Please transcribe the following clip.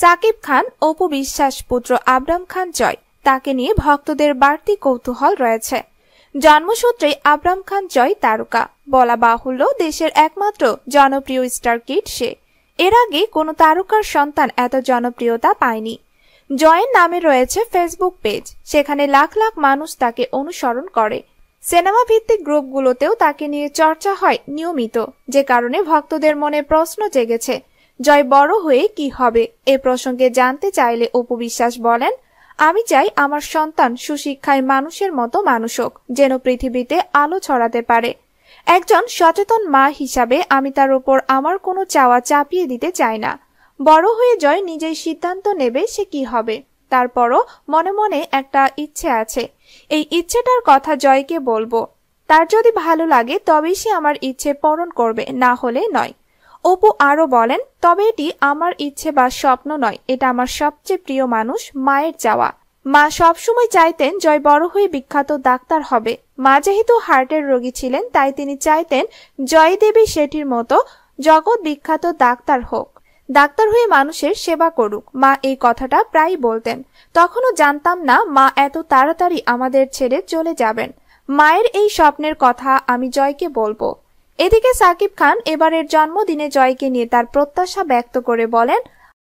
সাকিব খান অপু বিশ্বাস পুত্র আবরাম খান জয় তাকে নিয়ে ভক্তদের বাড়তি কৌতূহল রয়েছে জন্মসূত্রে আবরাম খান জয় তারকা বলা বাহুল্য দেশের একমাত্র জনপ্রিয় স্টার কিট সে এর আগে কোনো তারকার সন্তান এত জনপ্রিয়তা পায়নি জয়ের নামে রয়েছে ফেসবুক পেজ সেখানে লাখ লাখ মানুষ তাকে অনুসরণ করে সিনেমা ভিত্তিক গ্রুপগুলোতেও তাকে নিয়ে চর্চা হয় নিয়মিত যে কারণে ভক্তদের মনে প্রশ্ন জেগেছে জয় বড় হয়ে কি হবে এ প্রসঙ্গে জানতে চাইলে অপু বিশ্বাস বলেন আমি চাই আমার সন্তান সুশিক্ষায় মানুষের মতো মানুষ হোক যেন পৃথিবীতে আলো ছড়াতে পারে একজন সচেতন মা হিসাবে আমি তার উপর আমার কোনো চাওয়া চাপিয়ে দিতে চাই না বড় হয়ে জয় নিজেই সিদ্ধান্ত নেবে সে কি হবে তারপরও মনে মনে একটা ইচ্ছে আছে এই ইচ্ছেটার কথা জয়কে বলবো তার যদি ভালো লাগে তবেই সে আমার ইচ্ছে পূরণ করবে না হলে নয় অপু আরও বলেন তবে এটি আমার ইচ্ছে বা স্বপ্ন নয় এটা আমার সবচেয়ে প্রিয় মানুষ মায়ের চাওয়া মা সবসময় চাইতেন জয় বড় হয়ে বিখ্যাত ডাক্তার হবে মা যেহেতু হার্টের রোগী ছিলেন তাই তিনি চাইতেন জয়দেবী শেঠির মতো জগৎ বিখ্যাত ডাক্তার হোক ডাক্তার হয়ে মানুষের সেবা করুক মা এই কথাটা প্রায় বলতেন তখনও জানতাম না মা এত তাড়াতাড়ি আমাদের ছেড়ে চলে যাবেন মায়ের এই স্বপ্নের কথা আমি জয়কে বলবো এদিকে সাকিব খান এবারের জন্মদিনে জয়কে নিয়ে তার প্রত্যাশা ব্যক্ত করে বলেন